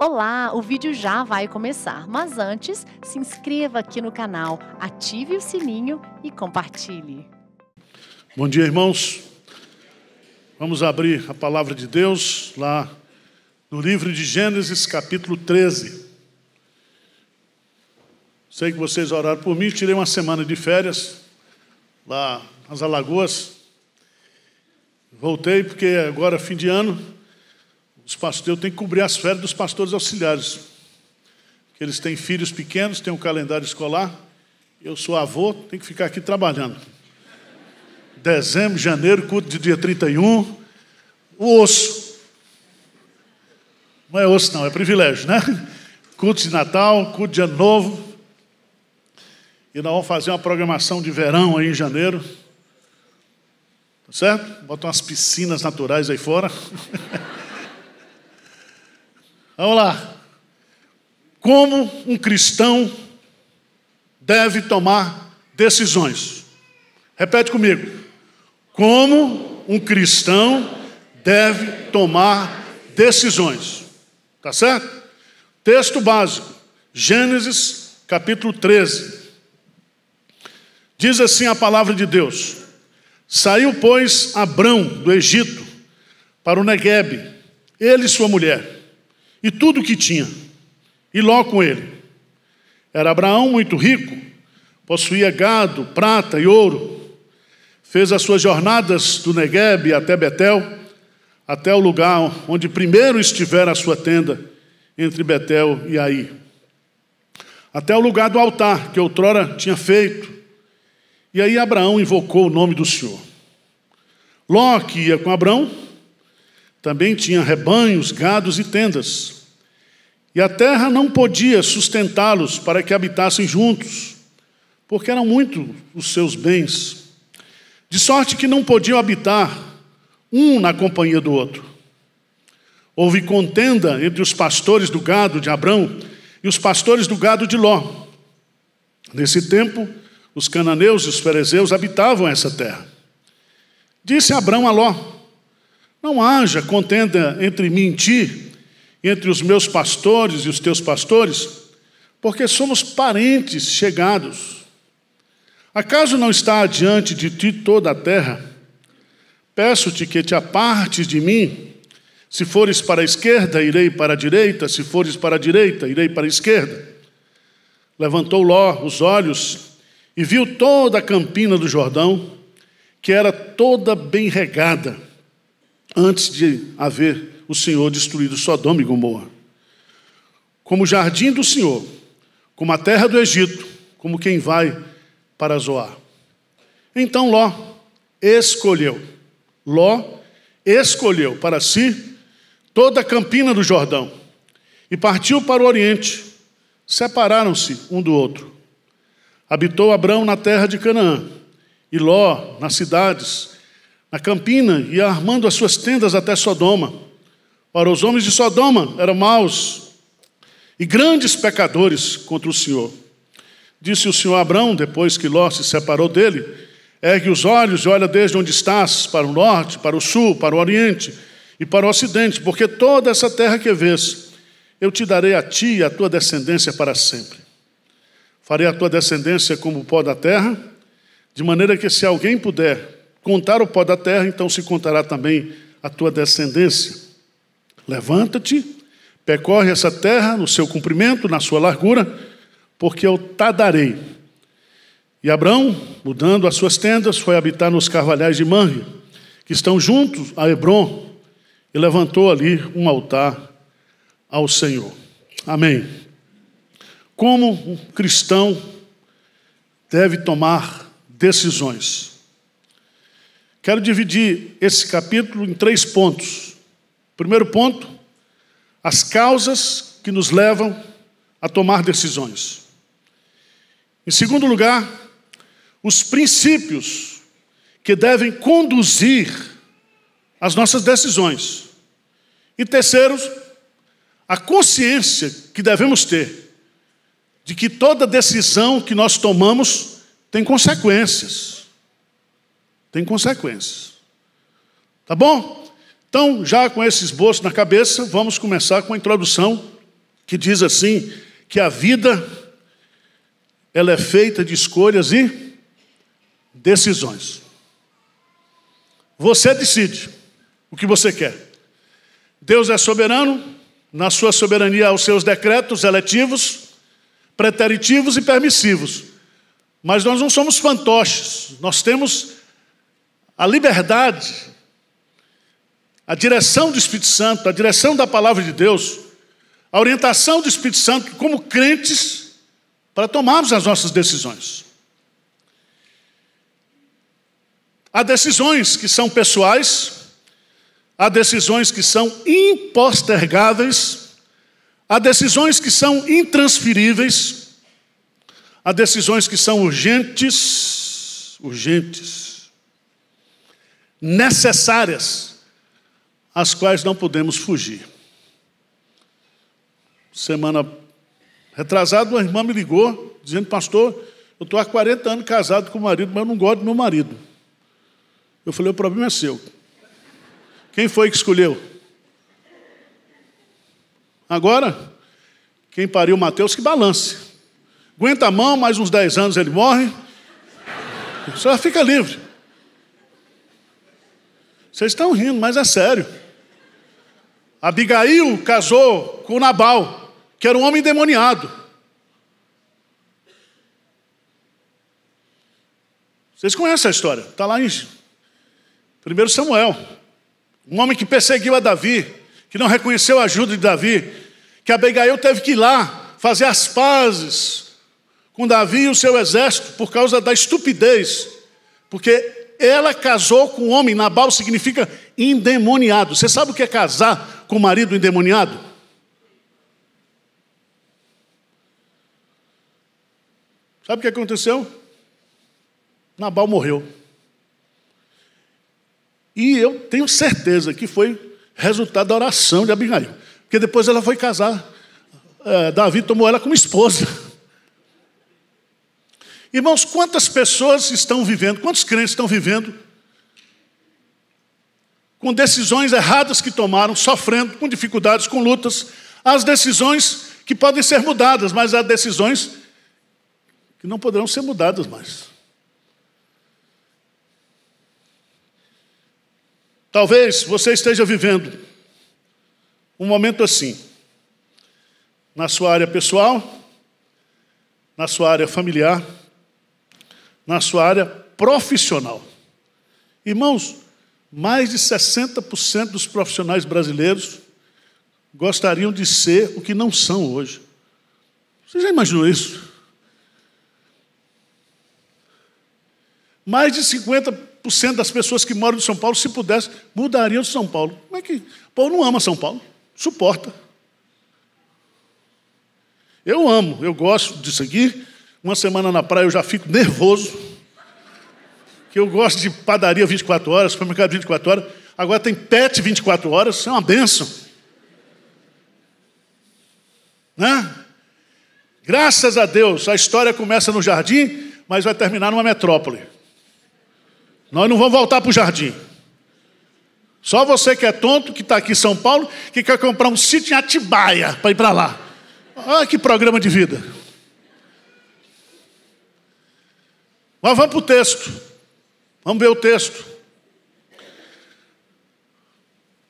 Olá, o vídeo já vai começar, mas antes, se inscreva aqui no canal, ative o sininho e compartilhe. Bom dia, irmãos. Vamos abrir a palavra de Deus lá no livro de Gênesis, capítulo 13. Sei que vocês oraram por mim, tirei uma semana de férias lá nas Alagoas. Voltei porque agora é fim de ano os pastores, eu tenho que cobrir as férias dos pastores auxiliares. Eles têm filhos pequenos, têm um calendário escolar. Eu sou avô, tenho que ficar aqui trabalhando. Dezembro, janeiro, culto de dia 31. O osso. Não é osso, não, é privilégio, né? Culto de Natal, culto de Ano Novo. E nós vamos fazer uma programação de verão aí em janeiro. Tá certo? Bota umas piscinas naturais aí fora. Vamos lá. Como um cristão deve tomar decisões? Repete comigo. Como um cristão deve tomar decisões? Tá certo? Texto básico, Gênesis capítulo 13. Diz assim a palavra de Deus: Saiu, pois, Abrão do Egito para o Negueb, ele e sua mulher e tudo o que tinha, e Ló com ele. Era Abraão muito rico, possuía gado, prata e ouro, fez as suas jornadas do Negueb até Betel, até o lugar onde primeiro estivera a sua tenda, entre Betel e Aí. Até o lugar do altar que outrora tinha feito. E aí Abraão invocou o nome do Senhor. Ló, que ia com Abraão, também tinha rebanhos, gados e tendas. E a terra não podia sustentá-los para que habitassem juntos, porque eram muito os seus bens. De sorte que não podiam habitar um na companhia do outro. Houve contenda entre os pastores do gado de Abrão e os pastores do gado de Ló. Nesse tempo, os cananeus e os fariseus habitavam essa terra. Disse Abrão a Ló: não haja contenda entre mentir, entre os meus pastores e os teus pastores, porque somos parentes chegados. Acaso não está adiante de ti toda a terra? Peço-te que te apartes de mim. Se fores para a esquerda, irei para a direita, se fores para a direita, irei para a esquerda. Levantou Ló os olhos e viu toda a campina do Jordão, que era toda bem regada antes de haver o Senhor destruído Sodoma e Gomorra. Como o jardim do Senhor, como a terra do Egito, como quem vai para Zoar. Então Ló escolheu, Ló escolheu para si toda a campina do Jordão e partiu para o Oriente. Separaram-se um do outro. Habitou Abrão na terra de Canaã e Ló nas cidades na campina e armando as suas tendas até Sodoma. Para os homens de Sodoma eram maus e grandes pecadores contra o Senhor. Disse o Senhor a Abraão, depois que Ló se separou dele: Ergue os olhos e olha desde onde estás, para o norte, para o sul, para o oriente e para o ocidente, porque toda essa terra que vês, eu te darei a ti e à tua descendência para sempre. Farei a tua descendência como o pó da terra, de maneira que se alguém puder Contar o pó da terra, então se contará também a tua descendência. Levanta-te, percorre essa terra no seu comprimento, na sua largura, porque eu ta darei. E Abraão, mudando as suas tendas, foi habitar nos carvalhais de Manre, que estão juntos a Hebron, e levantou ali um altar ao Senhor. Amém. Como um cristão deve tomar decisões? Quero dividir esse capítulo em três pontos. Primeiro ponto, as causas que nos levam a tomar decisões. Em segundo lugar, os princípios que devem conduzir as nossas decisões. E terceiro, a consciência que devemos ter de que toda decisão que nós tomamos tem consequências. Tem consequências. Tá bom? Então, já com esse esboço na cabeça, vamos começar com a introdução que diz assim: que a vida ela é feita de escolhas e decisões. Você decide o que você quer. Deus é soberano, na sua soberania aos seus decretos eletivos, preteritivos e permissivos. Mas nós não somos fantoches, nós temos a liberdade, a direção do Espírito Santo, a direção da palavra de Deus, a orientação do Espírito Santo como crentes para tomarmos as nossas decisões. Há decisões que são pessoais, há decisões que são impostergáveis, há decisões que são intransferíveis, há decisões que são urgentes, urgentes necessárias, às quais não podemos fugir. Semana retrasada, uma irmã me ligou, dizendo: Pastor, eu estou há 40 anos casado com o marido, mas eu não gosto do meu marido. Eu falei: O problema é seu. Quem foi que escolheu? Agora, quem pariu Mateus, que balance. Aguenta a mão, mais uns 10 anos ele morre. você fica livre. Vocês estão rindo, mas é sério. Abigail casou com Nabal, que era um homem demoniado. Vocês conhecem a história, está lá em 1 Samuel. Um homem que perseguiu a Davi, que não reconheceu a ajuda de Davi, que Abigail teve que ir lá fazer as pazes com Davi e o seu exército por causa da estupidez, porque ela casou com um homem, Nabal significa endemoniado. Você sabe o que é casar com o marido endemoniado? Sabe o que aconteceu? Nabal morreu. E eu tenho certeza que foi resultado da oração de Abigail. Porque depois ela foi casar. É, Davi tomou ela como esposa. Irmãos, quantas pessoas estão vivendo, quantos crentes estão vivendo com decisões erradas que tomaram, sofrendo, com dificuldades, com lutas, as decisões que podem ser mudadas, mas há decisões que não poderão ser mudadas mais. Talvez você esteja vivendo um momento assim, na sua área pessoal, na sua área familiar, na sua área profissional. Irmãos, mais de 60% dos profissionais brasileiros gostariam de ser o que não são hoje. Você já imaginou isso? Mais de 50% das pessoas que moram em São Paulo, se pudesse, mudariam de São Paulo. Como é que. O povo não ama São Paulo, suporta. Eu amo, eu gosto disso aqui, uma semana na praia eu já fico nervoso, que eu gosto de padaria 24 horas, supermercado 24 horas. Agora tem pet 24 horas, isso é uma benção. Né? Graças a Deus, a história começa no jardim, mas vai terminar numa metrópole. Nós não vamos voltar para o jardim. Só você que é tonto, que está aqui em São Paulo, que quer comprar um sítio em Atibaia para ir para lá. Olha que programa de vida. Mas vamos para o texto. Vamos ver o texto.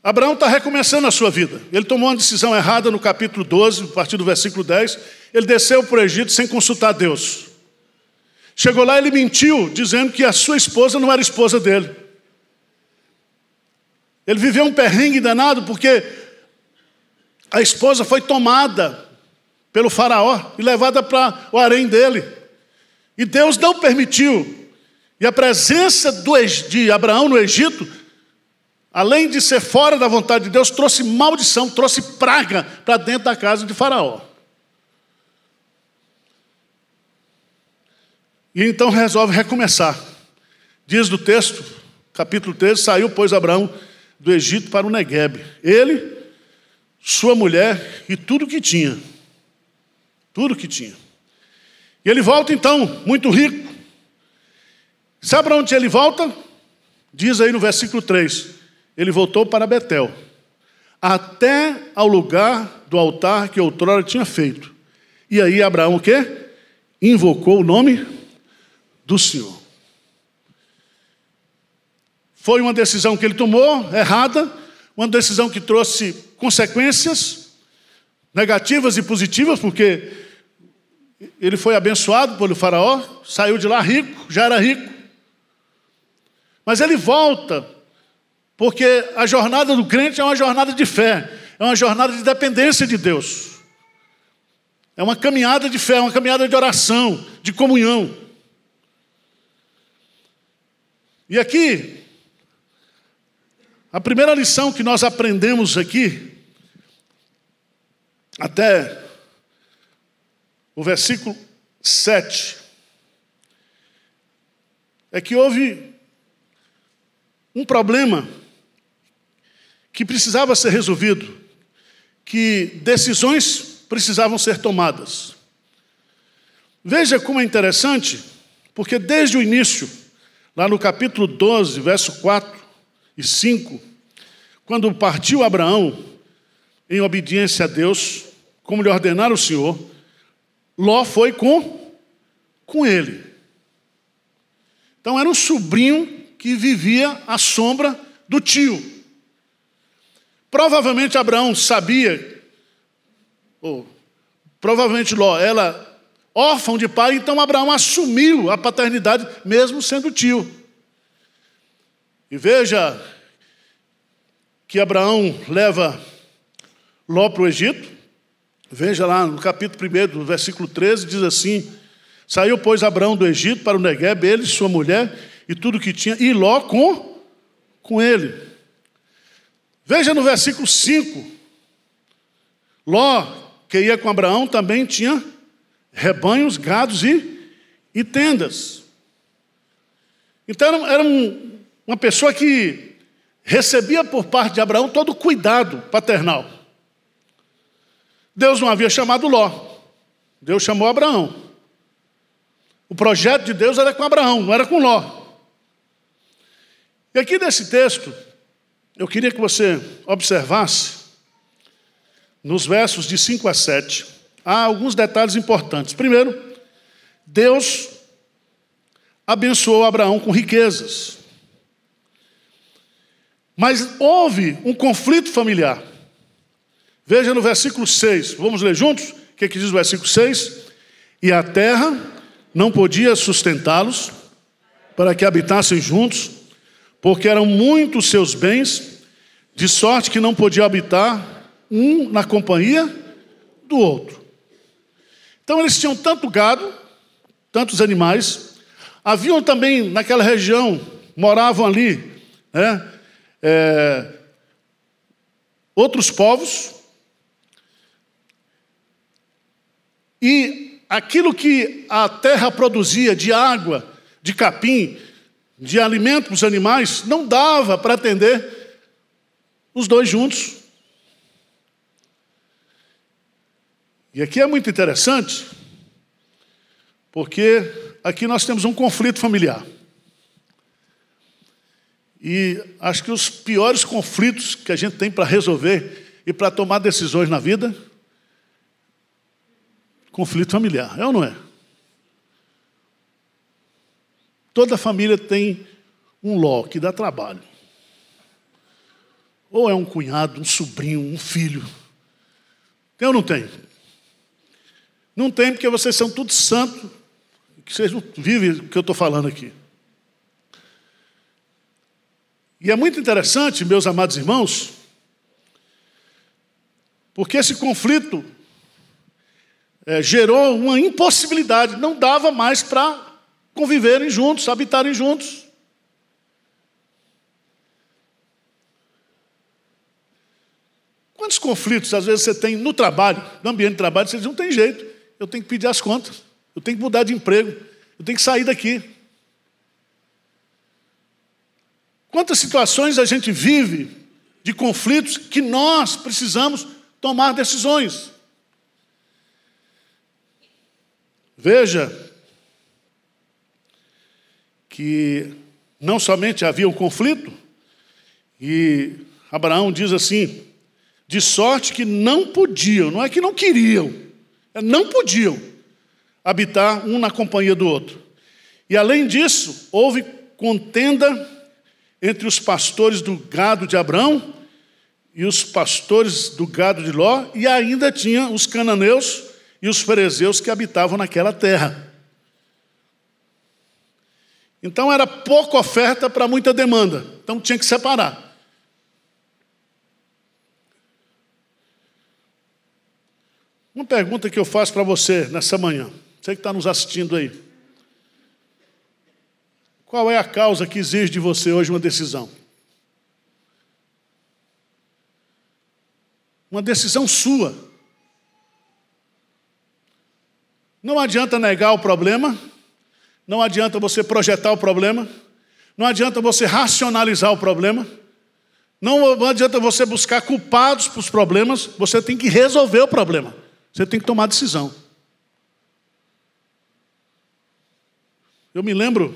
Abraão está recomeçando a sua vida. Ele tomou uma decisão errada no capítulo 12, a partir do versículo 10. Ele desceu para o Egito sem consultar Deus. Chegou lá, ele mentiu, dizendo que a sua esposa não era esposa dele. Ele viveu um perrengue danado porque a esposa foi tomada pelo faraó e levada para o harém dele. E Deus não permitiu. E a presença de Abraão no Egito, além de ser fora da vontade de Deus, trouxe maldição, trouxe praga para dentro da casa de Faraó. E então resolve recomeçar. Diz do texto, capítulo 13: Saiu, pois, Abraão do Egito para o Negueb. Ele, sua mulher e tudo que tinha. Tudo que tinha. E ele volta então, muito rico. Sabe para onde ele volta? Diz aí no versículo 3: ele voltou para Betel, até ao lugar do altar que outrora tinha feito. E aí Abraão o quê? Invocou o nome do Senhor. Foi uma decisão que ele tomou, errada, uma decisão que trouxe consequências negativas e positivas, porque ele foi abençoado pelo Faraó, saiu de lá rico, já era rico. Mas ele volta, porque a jornada do crente é uma jornada de fé, é uma jornada de dependência de Deus. É uma caminhada de fé, é uma caminhada de oração, de comunhão. E aqui, a primeira lição que nós aprendemos aqui, até o versículo 7, é que houve um problema que precisava ser resolvido, que decisões precisavam ser tomadas. Veja como é interessante, porque desde o início, lá no capítulo 12, verso 4 e 5, quando partiu Abraão em obediência a Deus, como lhe ordenara o Senhor, Ló foi com, com ele. Então era um sobrinho que vivia à sombra do tio. Provavelmente Abraão sabia, ou provavelmente Ló, ela órfão de pai, então Abraão assumiu a paternidade, mesmo sendo tio. E veja que Abraão leva Ló para o Egito, Veja lá no capítulo 1, versículo 13, diz assim: Saiu, pois, Abraão do Egito para o Negueb, ele, sua mulher e tudo que tinha, e Ló com, com ele. Veja no versículo 5. Ló, que ia com Abraão, também tinha rebanhos, gados e, e tendas. Então era um, uma pessoa que recebia por parte de Abraão todo o cuidado paternal. Deus não havia chamado Ló, Deus chamou Abraão. O projeto de Deus era com Abraão, não era com Ló. E aqui nesse texto, eu queria que você observasse, nos versos de 5 a 7, há alguns detalhes importantes. Primeiro, Deus abençoou Abraão com riquezas. Mas houve um conflito familiar. Veja no versículo 6, vamos ler juntos? O que, é que diz o versículo 6? E a terra não podia sustentá-los, para que habitassem juntos, porque eram muitos seus bens, de sorte que não podia habitar um na companhia do outro. Então eles tinham tanto gado, tantos animais, haviam também naquela região, moravam ali, né, é, outros povos, E aquilo que a terra produzia de água, de capim, de alimento para os animais, não dava para atender os dois juntos. E aqui é muito interessante, porque aqui nós temos um conflito familiar. E acho que os piores conflitos que a gente tem para resolver e para tomar decisões na vida conflito familiar, é ou não é? Toda família tem um ló que dá trabalho. Ou é um cunhado, um sobrinho, um filho. Tem ou não tem? Não tem porque vocês são tudo santo, que vocês não vivem o que eu estou falando aqui. E é muito interessante, meus amados irmãos, porque esse conflito é, gerou uma impossibilidade, não dava mais para conviverem juntos, habitarem juntos. Quantos conflitos às vezes você tem no trabalho, no ambiente de trabalho, você diz, não tem jeito, eu tenho que pedir as contas, eu tenho que mudar de emprego, eu tenho que sair daqui. Quantas situações a gente vive de conflitos que nós precisamos tomar decisões. Veja que não somente havia um conflito, e Abraão diz assim: de sorte que não podiam, não é que não queriam, é não podiam habitar um na companhia do outro. E além disso, houve contenda entre os pastores do gado de Abraão e os pastores do gado de Ló, e ainda tinha os cananeus e os fariseus que habitavam naquela terra. Então era pouca oferta para muita demanda, então tinha que separar. Uma pergunta que eu faço para você nessa manhã, você que está nos assistindo aí. Qual é a causa que exige de você hoje uma decisão? Uma decisão sua. Não adianta negar o problema, não adianta você projetar o problema, não adianta você racionalizar o problema, não adianta você buscar culpados para os problemas, você tem que resolver o problema, você tem que tomar decisão. Eu me lembro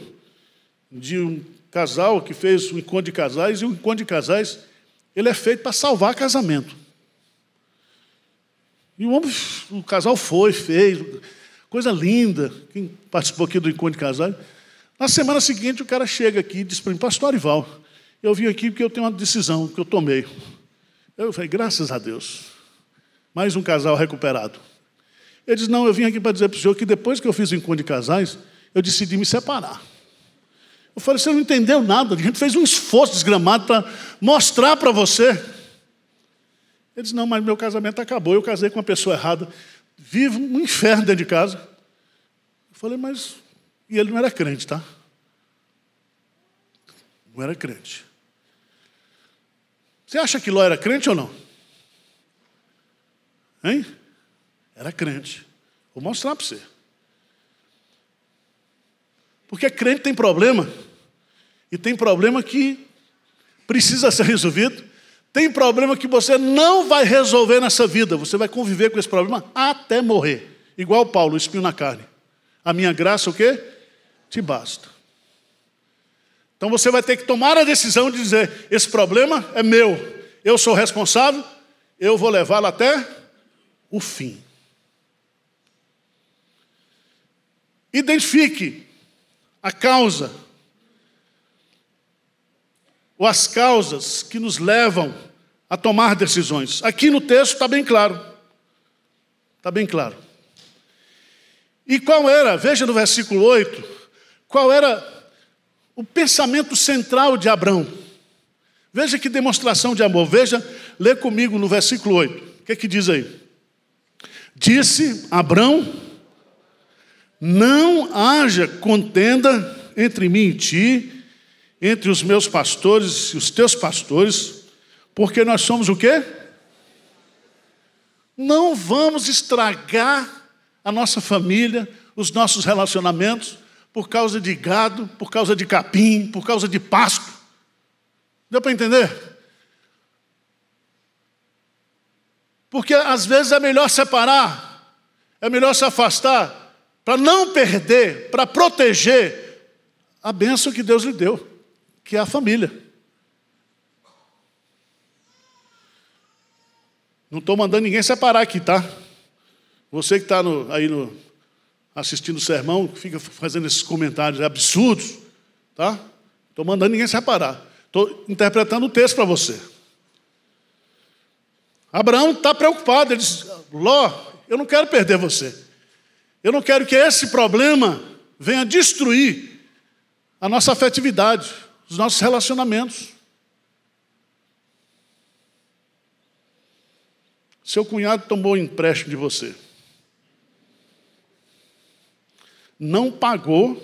de um casal que fez um encontro de casais, e o um encontro de casais ele é feito para salvar casamento. E o, homem, o casal foi, fez, Coisa linda. Quem participou aqui do encontro de casais? Na semana seguinte, o cara chega aqui e diz para mim, pastor Arival, eu vim aqui porque eu tenho uma decisão que eu tomei. Eu falei, graças a Deus. Mais um casal recuperado. Ele diz, não, eu vim aqui para dizer para o senhor que depois que eu fiz o encontro de casais, eu decidi me separar. Eu falei, você não entendeu nada, a gente fez um esforço desgramado para mostrar para você. Ele diz: não, mas meu casamento acabou, eu casei com uma pessoa errada vive um inferno dentro de casa. Eu falei, mas. E ele não era crente, tá? Não era crente. Você acha que Ló era crente ou não? Hein? Era crente. Vou mostrar para você. Porque crente tem problema. E tem problema que precisa ser resolvido tem problema que você não vai resolver nessa vida, você vai conviver com esse problema até morrer. Igual Paulo, espinho na carne. A minha graça, o quê? Te basta. Então você vai ter que tomar a decisão de dizer: esse problema é meu, eu sou responsável, eu vou levá-lo até o fim. Identifique a causa ou as causas que nos levam a tomar decisões. Aqui no texto está bem claro. Está bem claro. E qual era, veja no versículo 8, qual era o pensamento central de Abraão. Veja que demonstração de amor. Veja, lê comigo no versículo 8. O que é que diz aí? Disse Abraão: Não haja contenda entre mim e ti, entre os meus pastores e os teus pastores, porque nós somos o quê? Não vamos estragar a nossa família, os nossos relacionamentos, por causa de gado, por causa de capim, por causa de pasto. Deu para entender? Porque às vezes é melhor separar, é melhor se afastar, para não perder, para proteger a bênção que Deus lhe deu que é a família. Não estou mandando ninguém separar aqui, tá? Você que está aí no, assistindo o sermão, fica fazendo esses comentários absurdos, tá? Estou mandando ninguém separar. Estou interpretando o texto para você. Abraão está preocupado. Ele diz: Ló, eu não quero perder você. Eu não quero que esse problema venha destruir a nossa afetividade os nossos relacionamentos. Seu cunhado tomou um empréstimo de você. Não pagou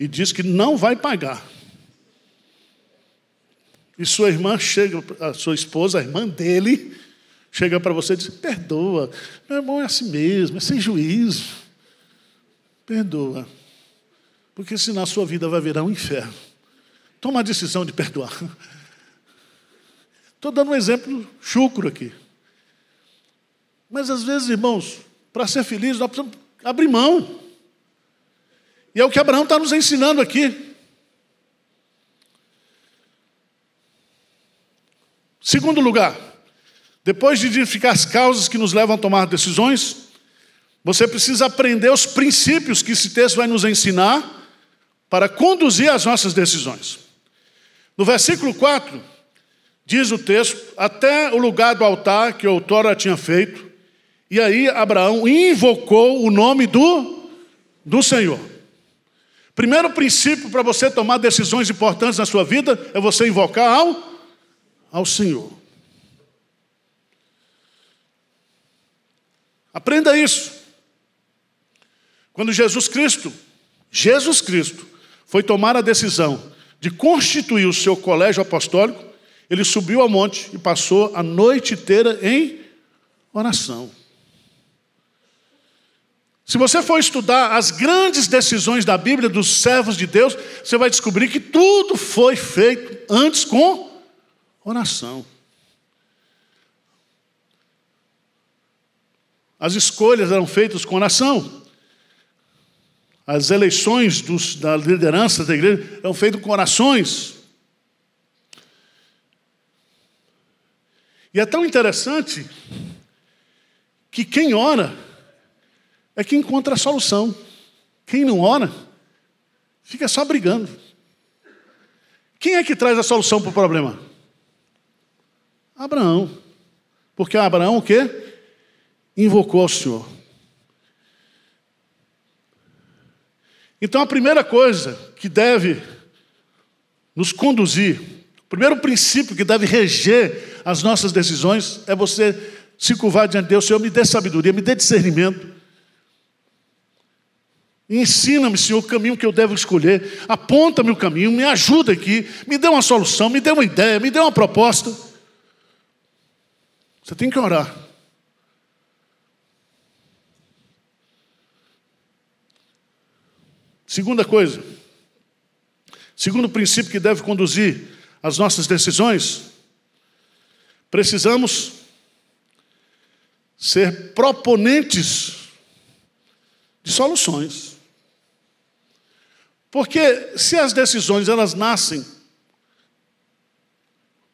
e diz que não vai pagar. E sua irmã chega, a sua esposa, a irmã dele, chega para você e diz: Perdoa, meu irmão é assim mesmo, é sem juízo. Perdoa, porque senão a sua vida vai virar um inferno. Toma a decisão de perdoar. Estou dando um exemplo chucro aqui. Mas às vezes, irmãos, para ser feliz, nós precisamos abrir mão. E é o que Abraão está nos ensinando aqui. Segundo lugar, depois de identificar as causas que nos levam a tomar decisões, você precisa aprender os princípios que esse texto vai nos ensinar para conduzir as nossas decisões. No versículo 4, diz o texto: Até o lugar do altar que outrora tinha feito, e aí Abraão invocou o nome do, do Senhor. Primeiro princípio para você tomar decisões importantes na sua vida é você invocar ao, ao Senhor. Aprenda isso. Quando Jesus Cristo, Jesus Cristo, foi tomar a decisão de constituir o seu colégio apostólico, ele subiu ao monte e passou a noite inteira em oração. Se você for estudar as grandes decisões da Bíblia dos servos de Deus, você vai descobrir que tudo foi feito antes com oração. As escolhas eram feitas com oração as eleições dos, da liderança da igreja eram feitas com orações. E é tão interessante que quem ora é quem encontra a solução. Quem não ora fica só brigando. Quem é que traz a solução para o problema? Abraão. Porque Abraão o quê? Invocou ao Senhor. Então, a primeira coisa que deve nos conduzir, o primeiro princípio que deve reger as nossas decisões é você se curvar diante de Deus. Senhor, me dê sabedoria, me dê discernimento. Ensina-me, Senhor, o caminho que eu devo escolher. Aponta-me o caminho, me ajuda aqui, me dê uma solução, me dê uma ideia, me dê uma proposta. Você tem que orar. Segunda coisa, segundo princípio que deve conduzir as nossas decisões, precisamos ser proponentes de soluções. Porque se as decisões elas nascem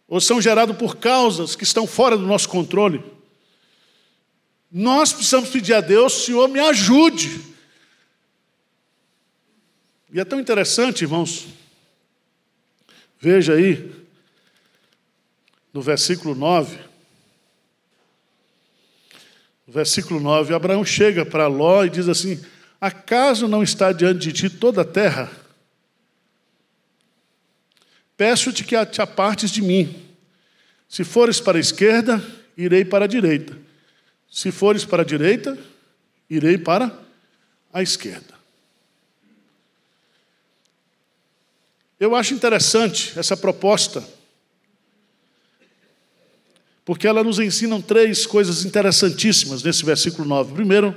ou são geradas por causas que estão fora do nosso controle, nós precisamos pedir a Deus, Senhor, me ajude e é tão interessante, irmãos, veja aí, no versículo 9. No versículo 9, Abraão chega para Ló e diz assim: Acaso não está diante de ti toda a terra? Peço-te que te apartes de mim. Se fores para a esquerda, irei para a direita. Se fores para a direita, irei para a esquerda. Eu acho interessante essa proposta, porque ela nos ensina três coisas interessantíssimas nesse versículo 9. Primeiro,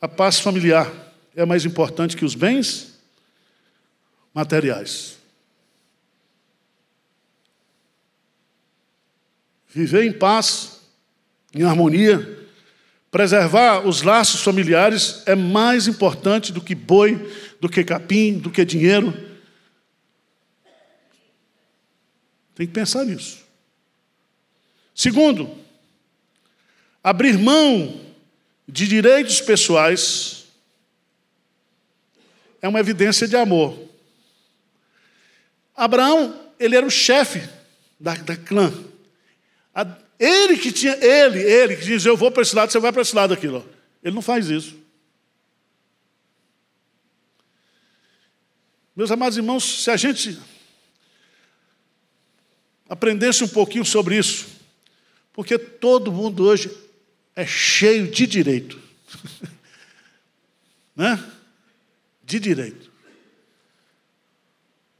a paz familiar é mais importante que os bens materiais. Viver em paz, em harmonia, Preservar os laços familiares é mais importante do que boi, do que capim, do que dinheiro. Tem que pensar nisso. Segundo, abrir mão de direitos pessoais é uma evidência de amor. Abraão, ele era o chefe da, da clã. Ele que tinha, ele, ele que diz, eu vou para esse lado, você vai para esse lado aquilo. Ele não faz isso. Meus amados irmãos, se a gente aprendesse um pouquinho sobre isso, porque todo mundo hoje é cheio de direito. né? De direito.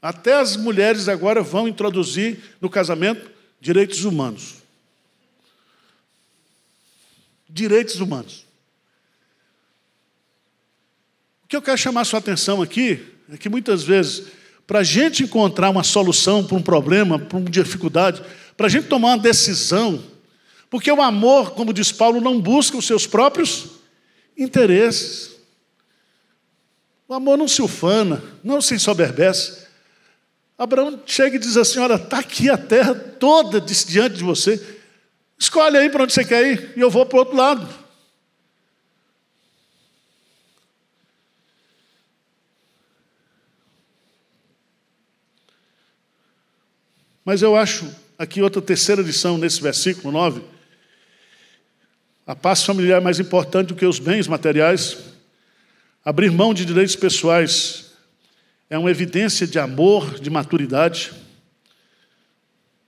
Até as mulheres agora vão introduzir no casamento direitos humanos direitos humanos. O que eu quero chamar sua atenção aqui é que muitas vezes, para a gente encontrar uma solução para um problema, para uma dificuldade, para a gente tomar uma decisão, porque o amor, como diz Paulo, não busca os seus próprios interesses. O amor não se ufana, não se ensoberbece. Abraão chega e diz assim: Olha, está aqui a terra toda diante de você. Escolhe aí para onde você quer ir e eu vou para o outro lado. Mas eu acho aqui outra terceira lição nesse versículo 9. A paz familiar é mais importante do que os bens materiais. Abrir mão de direitos pessoais é uma evidência de amor, de maturidade.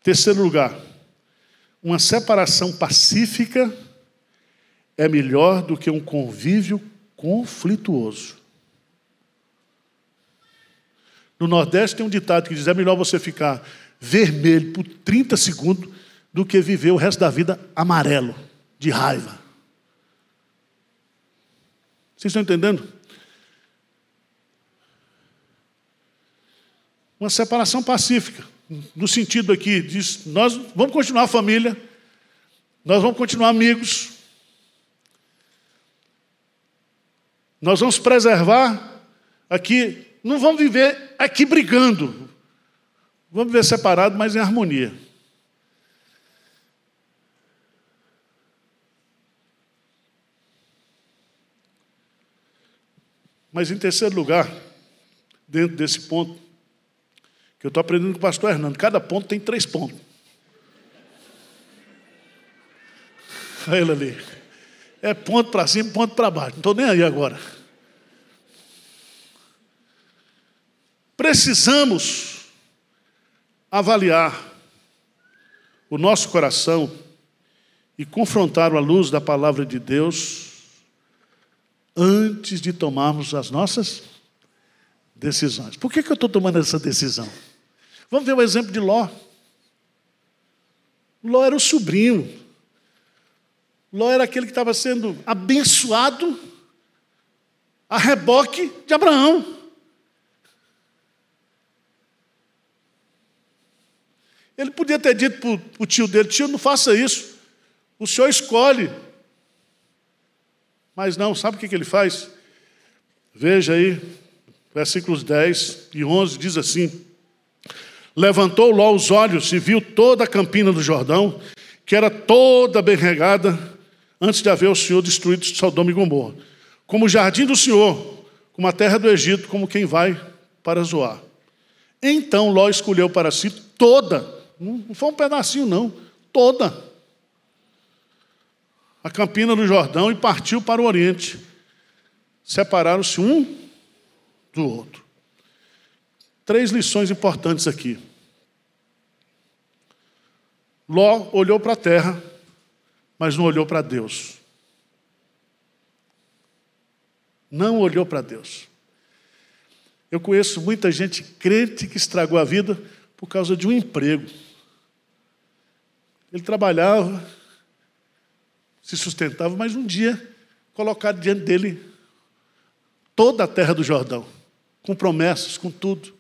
Terceiro lugar, uma separação pacífica é melhor do que um convívio conflituoso. No Nordeste tem um ditado que diz: é melhor você ficar vermelho por 30 segundos do que viver o resto da vida amarelo, de raiva. Vocês estão entendendo? Uma separação pacífica no sentido aqui, diz: nós vamos continuar família, nós vamos continuar amigos, nós vamos preservar aqui, não vamos viver aqui brigando, vamos viver separado, mas em harmonia. Mas em terceiro lugar, dentro desse ponto, que eu estou aprendendo com o pastor Hernando. Cada ponto tem três pontos. Olha ele ali. É ponto para cima, ponto para baixo. Não estou nem aí agora. Precisamos avaliar o nosso coração e confrontar a luz da palavra de Deus antes de tomarmos as nossas decisões. Por que, que eu estou tomando essa decisão? Vamos ver o exemplo de Ló. Ló era o sobrinho. Ló era aquele que estava sendo abençoado a reboque de Abraão. Ele podia ter dito para o tio dele: tio, não faça isso. O senhor escolhe. Mas não, sabe o que, que ele faz? Veja aí, versículos 10 e 11 diz assim: Levantou Ló os olhos e viu toda a campina do Jordão, que era toda bem regada, antes de haver o Senhor destruído de Sodoma e Gomorra. Como o jardim do Senhor, como a terra do Egito, como quem vai para Zoar. Então Ló escolheu para si toda, não foi um pedacinho não, toda, a campina do Jordão e partiu para o Oriente. Separaram-se um do outro. Três lições importantes aqui. Ló olhou para a terra, mas não olhou para Deus. Não olhou para Deus. Eu conheço muita gente crente que estragou a vida por causa de um emprego. Ele trabalhava, se sustentava, mas um dia colocaram diante dele toda a terra do Jordão, com promessas, com tudo.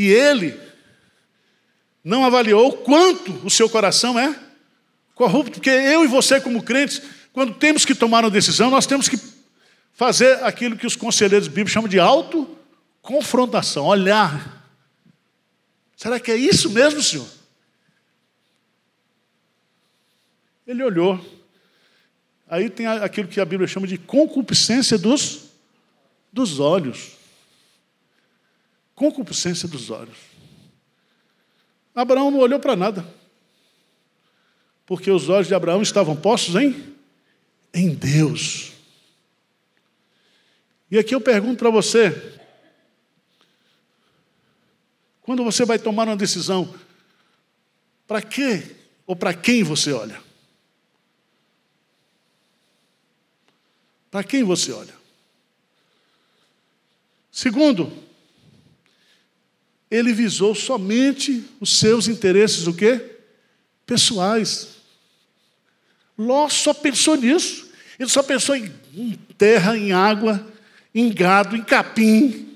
E ele não avaliou quanto o seu coração é corrupto. Porque eu e você, como crentes, quando temos que tomar uma decisão, nós temos que fazer aquilo que os conselheiros bíblicos chamam de autoconfrontação, olhar. Será que é isso mesmo, senhor? Ele olhou. Aí tem aquilo que a Bíblia chama de concupiscência dos, dos olhos concupiscência dos olhos. Abraão não olhou para nada, porque os olhos de Abraão estavam postos em, em Deus. E aqui eu pergunto para você: quando você vai tomar uma decisão, para que ou para quem você olha? Para quem você olha? Segundo, ele visou somente os seus interesses o quê? pessoais. Ló só pensou nisso. Ele só pensou em, em terra, em água, em gado, em capim.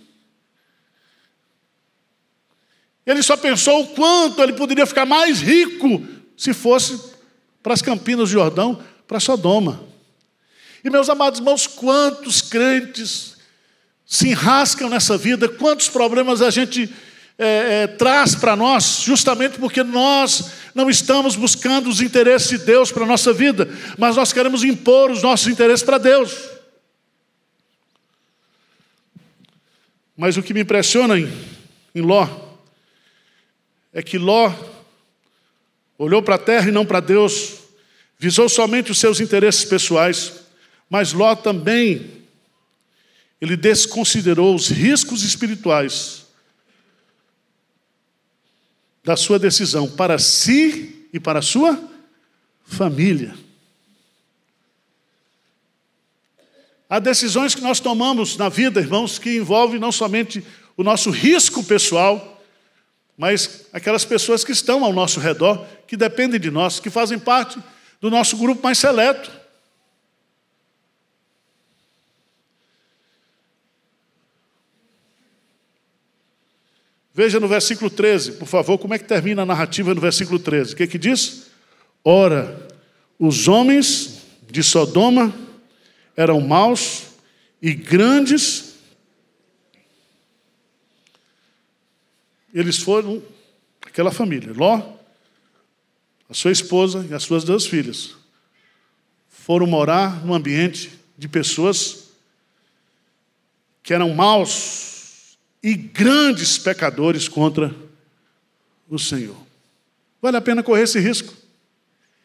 Ele só pensou o quanto ele poderia ficar mais rico se fosse para as Campinas do Jordão, para Sodoma. E meus amados irmãos, quantos crentes se enrascam nessa vida, quantos problemas a gente é, é, traz para nós, justamente porque nós não estamos buscando os interesses de Deus para a nossa vida, mas nós queremos impor os nossos interesses para Deus. Mas o que me impressiona em, em Ló é que Ló olhou para a terra e não para Deus, visou somente os seus interesses pessoais, mas Ló também ele desconsiderou os riscos espirituais da sua decisão para si e para a sua família. Há decisões que nós tomamos na vida, irmãos, que envolvem não somente o nosso risco pessoal, mas aquelas pessoas que estão ao nosso redor, que dependem de nós, que fazem parte do nosso grupo mais seleto. Veja no versículo 13, por favor, como é que termina a narrativa no versículo 13. O que, é que diz? Ora, os homens de Sodoma eram maus e grandes. Eles foram aquela família, Ló, a sua esposa e as suas duas filhas, foram morar num ambiente de pessoas que eram maus, e grandes pecadores contra o Senhor. Vale a pena correr esse risco?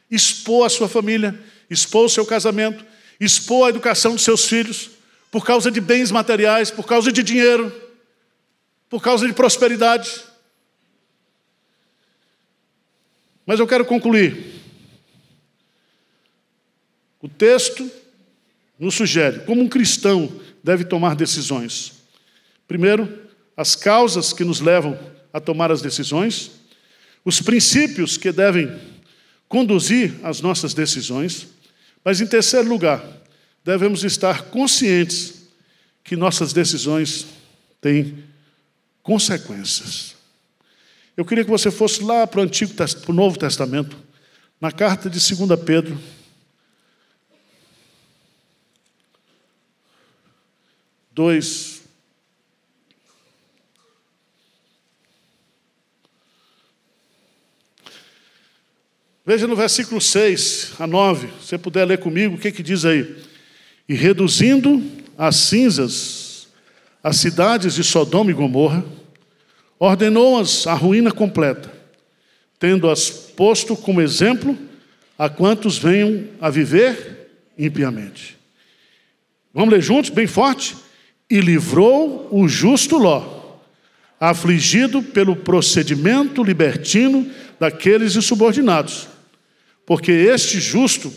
Expor a sua família, expor o seu casamento, expor a educação dos seus filhos, por causa de bens materiais, por causa de dinheiro, por causa de prosperidade. Mas eu quero concluir. O texto nos sugere como um cristão deve tomar decisões. Primeiro, as causas que nos levam a tomar as decisões, os princípios que devem conduzir as nossas decisões, mas em terceiro lugar, devemos estar conscientes que nossas decisões têm consequências. Eu queria que você fosse lá para o Antigo para o Novo Testamento, na carta de 2 Pedro. Dois, Veja no versículo 6 a 9, se você puder ler comigo, o que, que diz aí? E reduzindo as cinzas as cidades de Sodoma e Gomorra, ordenou-as à ruína completa, tendo-as posto como exemplo a quantos venham a viver impiamente. Vamos ler juntos, bem forte? E livrou o justo Ló, afligido pelo procedimento libertino daqueles insubordinados porque este justo,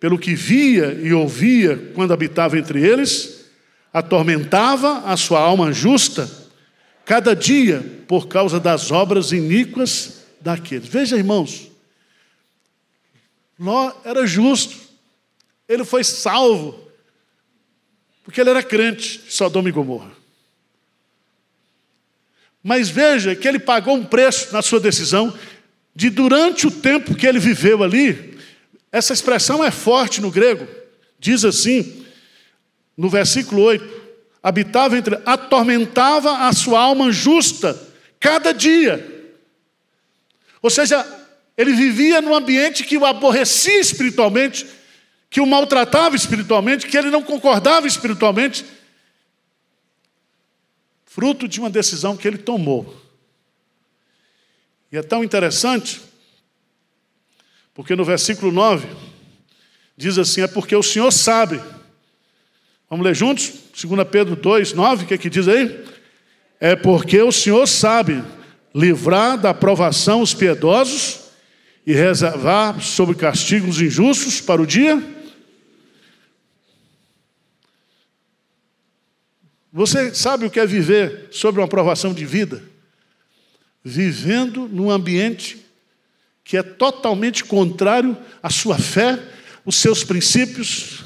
pelo que via e ouvia quando habitava entre eles, atormentava a sua alma justa cada dia por causa das obras iníquas daqueles. Veja, irmãos, Ló era justo, ele foi salvo, porque ele era crente de Sodoma e Gomorra. Mas veja que ele pagou um preço na sua decisão de durante o tempo que ele viveu ali, essa expressão é forte no grego, diz assim, no versículo 8: habitava entre, atormentava a sua alma justa cada dia. Ou seja, ele vivia num ambiente que o aborrecia espiritualmente, que o maltratava espiritualmente, que ele não concordava espiritualmente, fruto de uma decisão que ele tomou é tão interessante, porque no versículo 9 diz assim: é porque o Senhor sabe. Vamos ler juntos? 2 Pedro 2, 9, o que, é que diz aí? É porque o Senhor sabe livrar da provação os piedosos e reservar sobre castigos injustos para o dia? Você sabe o que é viver sobre uma provação de vida? vivendo num ambiente que é totalmente contrário à sua fé, os seus princípios.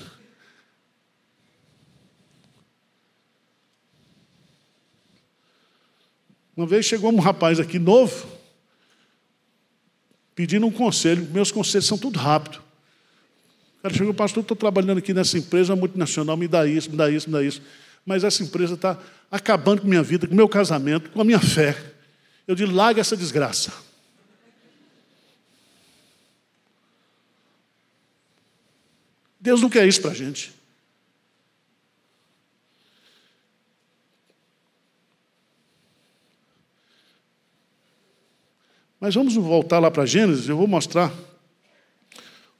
Uma vez chegou um rapaz aqui novo, pedindo um conselho, meus conselhos são tudo rápido. O cara chegou, pastor, estou trabalhando aqui nessa empresa multinacional, me dá isso, me dá isso, me dá isso. Mas essa empresa está acabando com minha vida, com meu casamento, com a minha fé. Eu digo, larga essa desgraça. Deus não quer isso para a gente. Mas vamos voltar lá para Gênesis, eu vou mostrar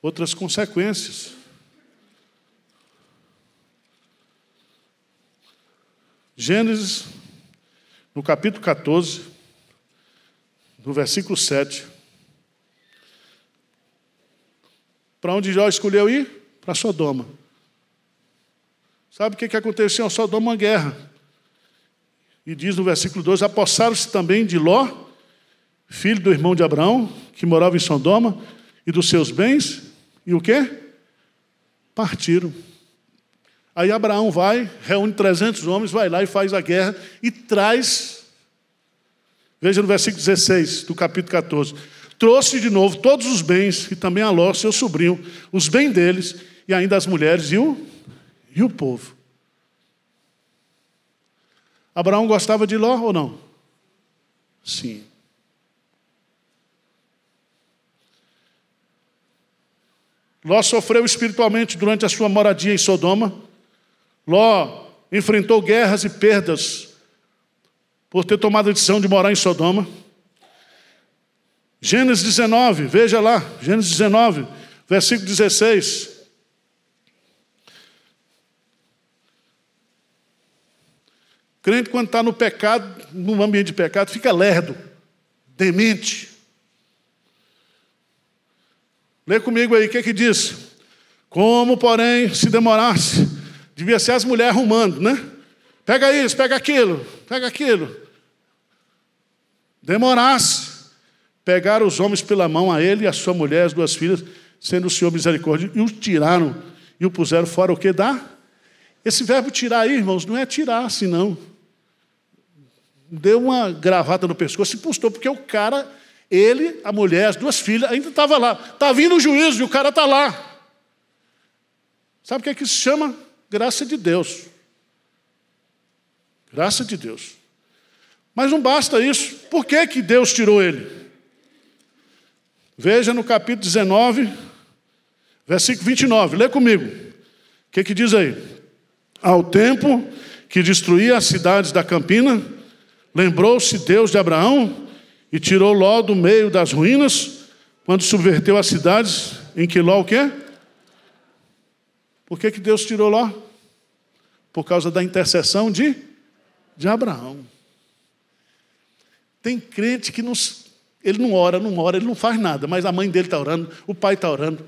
outras consequências. Gênesis, no capítulo 14 do versículo 7. Para onde Jó escolheu ir? Para Sodoma. Sabe o que, que aconteceu em Sodoma? Uma guerra. E diz no versículo 12: Apossaram-se também de Ló, filho do irmão de Abraão, que morava em Sodoma, e dos seus bens, e o que? Partiram. Aí Abraão vai, reúne 300 homens, vai lá e faz a guerra e traz Veja no versículo 16 do capítulo 14. Trouxe de novo todos os bens, e também a Ló, seu sobrinho, os bens deles, e ainda as mulheres e o, e o povo. Abraão gostava de Ló ou não? Sim. Ló sofreu espiritualmente durante a sua moradia em Sodoma. Ló enfrentou guerras e perdas por ter tomado a decisão de morar em Sodoma. Gênesis 19, veja lá, Gênesis 19, versículo 16. Crente, quando está no pecado, num ambiente de pecado, fica lerdo, demente. Lê comigo aí, o que é que diz? Como, porém, se demorasse, devia ser as mulheres arrumando, né? Pega isso, pega aquilo, pega aquilo. Demorasse. Pegaram os homens pela mão, a ele e a sua mulher, as duas filhas, sendo o Senhor misericórdia, e o tiraram e o puseram fora o que dá? Esse verbo tirar aí, irmãos, não é tirar assim, não. Deu uma gravata no pescoço e postou, porque o cara, ele, a mulher, as duas filhas, ainda estava lá. Está vindo o juízo e o cara está lá. Sabe o que é que se chama? Graça de Deus. Graça de Deus. Mas não basta isso. Por que, que Deus tirou ele? Veja no capítulo 19, versículo 29. Lê comigo. O que, que diz aí? Ao tempo que destruía as cidades da Campina, lembrou-se Deus de Abraão e tirou Ló do meio das ruínas, quando subverteu as cidades em que Ló o quê? Por que, que Deus tirou Ló? Por causa da intercessão de de Abraão. Tem crente que nos, ele não ora, não ora, ele não faz nada, mas a mãe dele está orando, o pai está orando,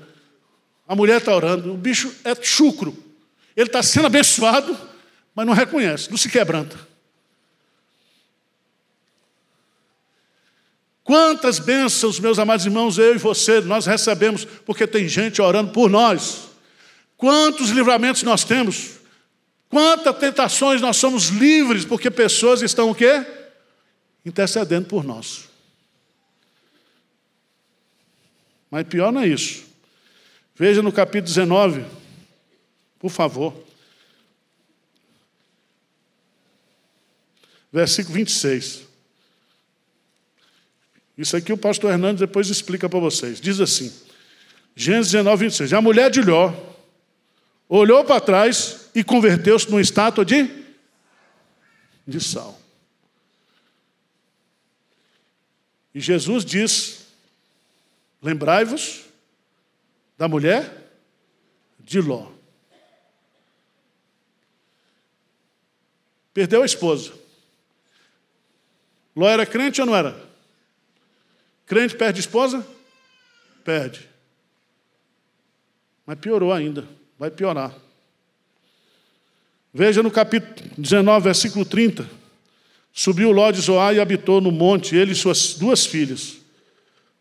a mulher está orando, o bicho é chucro. Ele está sendo abençoado, mas não reconhece, não se quebranta. Quantas bênçãos, meus amados irmãos, eu e você, nós recebemos, porque tem gente orando por nós. Quantos livramentos nós temos? Quantas tentações nós somos livres porque pessoas estão o quê? Intercedendo por nós. Mas pior não é isso. Veja no capítulo 19, por favor. Versículo 26. Isso aqui o pastor Hernandes depois explica para vocês. Diz assim: Gênesis 19, 26. A mulher de Ló olhou para trás e converteu-se numa estátua de, de sal. E Jesus diz: Lembrai-vos da mulher de Ló. Perdeu a esposa. Ló era crente ou não era? Crente perde esposa? Perde. Mas piorou ainda, vai piorar. Veja no capítulo 19, versículo 30. Subiu Ló de Zoá e habitou no monte, ele e suas duas filhas,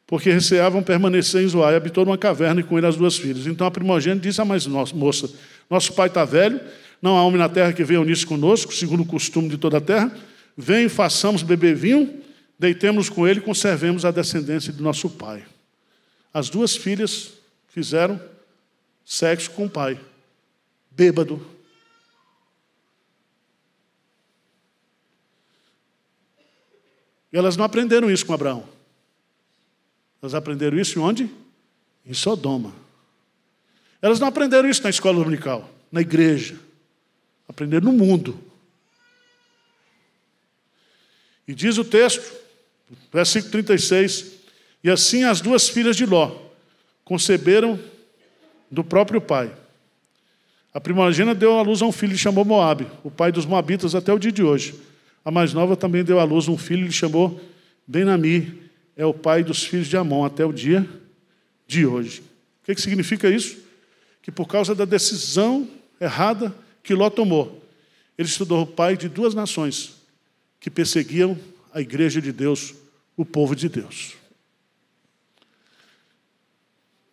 porque receavam permanecer em Zoá, e habitou numa caverna e com ele as duas filhas. Então a primogênita disse a mais moça: Nosso pai está velho, não há homem na terra que venha unir-se conosco, segundo o costume de toda a terra. Vem, façamos beber vinho, deitemos com ele e conservemos a descendência de nosso pai. As duas filhas fizeram sexo com o pai, bêbado E elas não aprenderam isso com Abraão. Elas aprenderam isso onde? Em Sodoma. Elas não aprenderam isso na escola dominical, na igreja. Aprenderam no mundo. E diz o texto, versículo 36, e assim as duas filhas de Ló conceberam do próprio pai. A primogênita deu à luz a um filho e chamou Moabe, o pai dos moabitas até o dia de hoje. A mais nova também deu à luz um filho, ele chamou Benami, é o pai dos filhos de Amon até o dia de hoje. O que, que significa isso? Que por causa da decisão errada que Ló tomou, ele se tornou pai de duas nações que perseguiam a igreja de Deus, o povo de Deus.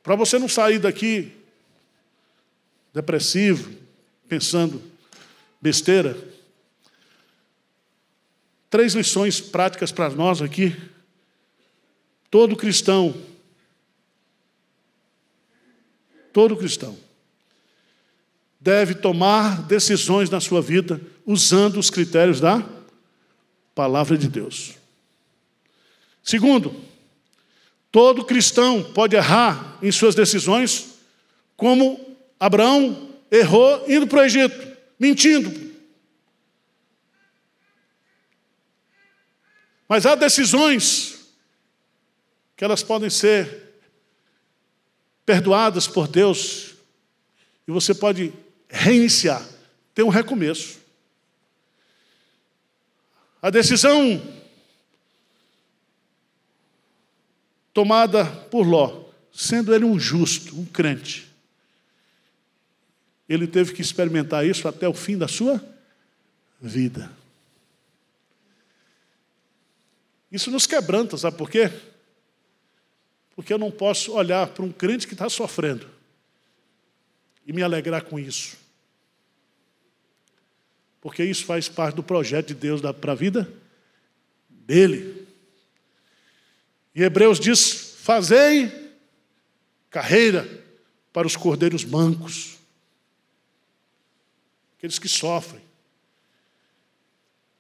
Para você não sair daqui depressivo, pensando besteira, Três lições práticas para nós aqui. Todo cristão, todo cristão, deve tomar decisões na sua vida usando os critérios da palavra de Deus. Segundo, todo cristão pode errar em suas decisões, como Abraão errou indo para o Egito, mentindo Mas há decisões que elas podem ser perdoadas por Deus e você pode reiniciar, ter um recomeço. A decisão tomada por Ló, sendo ele um justo, um crente, ele teve que experimentar isso até o fim da sua vida. Isso nos quebranta, sabe por quê? Porque eu não posso olhar para um crente que está sofrendo e me alegrar com isso. Porque isso faz parte do projeto de Deus para a vida dele. E Hebreus diz: Fazei carreira para os cordeiros mancos, aqueles que sofrem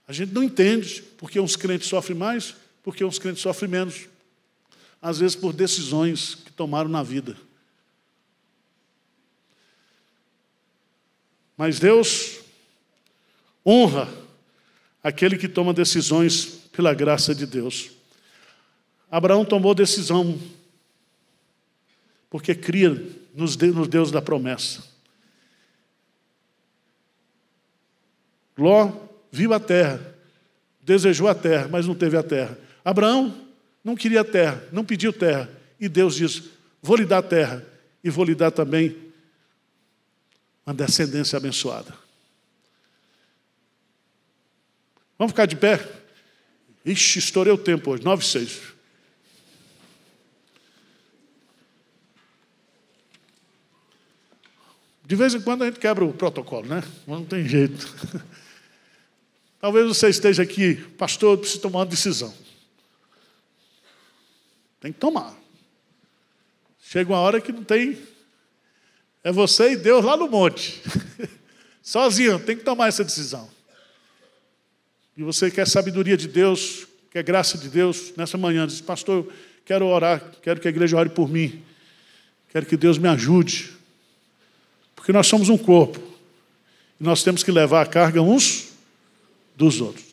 a gente não entende porque uns crentes sofrem mais, porque uns crentes sofrem menos. Às vezes por decisões que tomaram na vida. Mas Deus honra aquele que toma decisões pela graça de Deus. Abraão tomou decisão porque cria nos Deus da promessa. Ló viu a terra, desejou a terra, mas não teve a terra. Abraão não queria terra, não pediu terra. E Deus diz: Vou lhe dar terra e vou lhe dar também uma descendência abençoada. Vamos ficar de pé? Ixi, estourei o tempo hoje, nove e De vez em quando a gente quebra o protocolo, né? Mas não tem jeito. Talvez você esteja aqui, pastor, eu preciso tomar uma decisão. Tem que tomar. Chega uma hora que não tem. É você e Deus lá no monte. Sozinho, tem que tomar essa decisão. E você quer sabedoria de Deus, quer graça de Deus, nessa manhã diz, pastor, eu quero orar, quero que a igreja ore por mim. Quero que Deus me ajude. Porque nós somos um corpo. E nós temos que levar a carga uns dos outros.